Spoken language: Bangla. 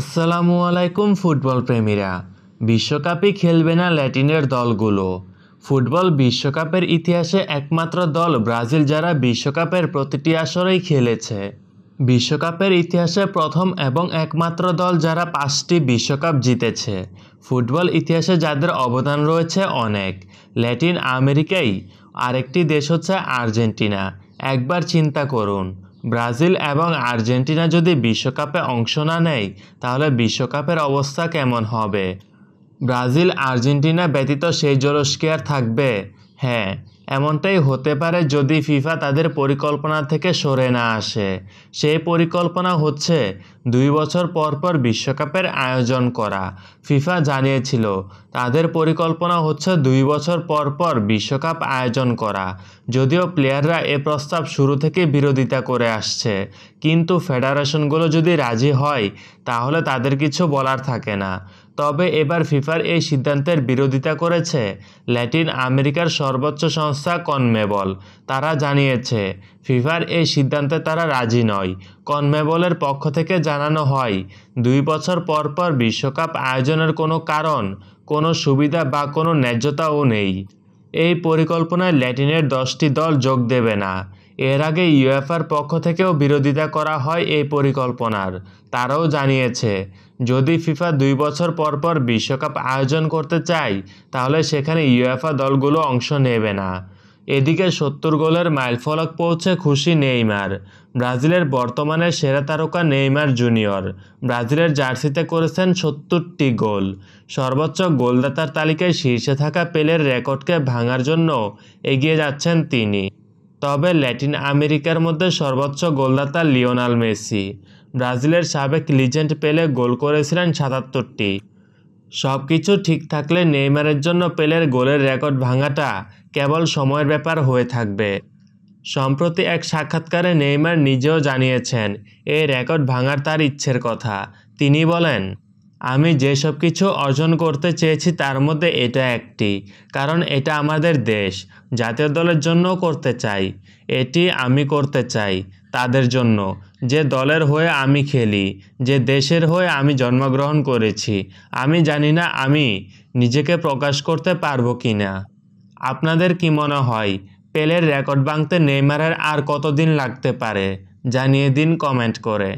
আসসালামু আলাইকুম ফুটবল প্রেমীরা বিশ্বকাপই খেলবে না ল্যাটিনের দলগুলো ফুটবল বিশ্বকাপের ইতিহাসে একমাত্র দল ব্রাজিল যারা বিশ্বকাপের প্রতিটি আসরেই খেলেছে বিশ্বকাপের ইতিহাসে প্রথম এবং একমাত্র দল যারা পাঁচটি বিশ্বকাপ জিতেছে ফুটবল ইতিহাসে যাদের অবদান রয়েছে অনেক ল্যাটিন আমেরিকাই আরেকটি দেশ হচ্ছে আর্জেন্টিনা একবার চিন্তা করুন ব্রাজিল এবং আর্জেন্টিনা যদি বিশ্বকাপে অংশ না নেয় তাহলে বিশ্বকাপের অবস্থা কেমন হবে ব্রাজিল আর্জেন্টিনা ব্যতীত সেই জোরস্কি আর থাকবে হ্যাঁ এমনটাই হতে পারে যদি ফিফা তাদের পরিকল্পনা থেকে সরে না আসে সেই পরিকল্পনা হচ্ছে দুই বছর পরপর বিশ্বকাপের আয়োজন করা ফিফা জানিয়েছিল তাদের পরিকল্পনা হচ্ছে দুই বছর পরপর বিশ্বকাপ আয়োজন করা যদিও প্লেয়াররা এ প্রস্তাব শুরু থেকে বিরোধিতা করে আসছে কিন্তু ফেডারেশনগুলো যদি রাজি হয় তাহলে তাদের কিছু বলার থাকে না তবে এবার ফিফার এই সিদ্ধান্তের বিরোধিতা করেছে ল্যাটিন আমেরিকার সর্বোচ্চ সংস্থা কনমেবল তারা জানিয়েছে ফিফার এই সিদ্ধান্তে তারা রাজি নয় কনমেবলের পক্ষ থেকে জানানো হয় দুই বছর পর পর বিশ্বকাপ আয়োজনের কোনো কারণ কোনো সুবিধা বা কোনো ন্যায্যতাও নেই এই পরিকল্পনায় ল্যাটিনের দশটি দল যোগ দেবে না এর আগে ইউএফআর পক্ষ থেকেও বিরোধিতা করা হয় এই পরিকল্পনার তারাও জানিয়েছে যদি ফিফা দুই বছর পর পর বিশ্বকাপ আয়োজন করতে চায় তাহলে সেখানে ইউএফা দলগুলো অংশ নেবে না এদিকে সত্তর গোলের মাইলফলক পৌঁছে খুশি নেইমার ব্রাজিলের বর্তমানে সেরা তারকা নেইমার জুনিয়র ব্রাজিলের জার্সিতে করেছেন সত্তরটি গোল সর্বোচ্চ গোলদাতার তালিকায় শীর্ষে থাকা পেলের রেকর্ডকে ভাঙার জন্য এগিয়ে যাচ্ছেন তিনি তবে ল্যাটিন আমেরিকার মধ্যে সর্বোচ্চ গোলদাতা লিওনাল মেসি ব্রাজিলের সাবেক লিজেন্ড পেলে গোল করেছিলেন সাতাত্তরটি সব কিছু ঠিক থাকলে নেইমারের জন্য পেলের গোলের রেকর্ড ভাঙাটা কেবল সময়ের ব্যাপার হয়ে থাকবে সম্প্রতি এক সাক্ষাৎকারে নেইমার নিজেও জানিয়েছেন এই রেকর্ড ভাঙার তার ইচ্ছের কথা তিনি বলেন আমি যেসব কিছু অর্জন করতে চেয়েছি তার মধ্যে এটা একটি কারণ এটা আমাদের দেশ জাতীয় দলের জন্য করতে চাই এটি আমি করতে চাই তাদের জন্য যে দলের হয়ে আমি খেলি যে দেশের হয়ে আমি জন্মগ্রহণ করেছি আমি জানি না আমি নিজেকে প্রকাশ করতে পারবো কি না আপনাদের কি মনে হয় পেলের রেকর্ড ভাঙতে নেইমারের আর কতদিন লাগতে পারে জানিয়ে দিন কমেন্ট করে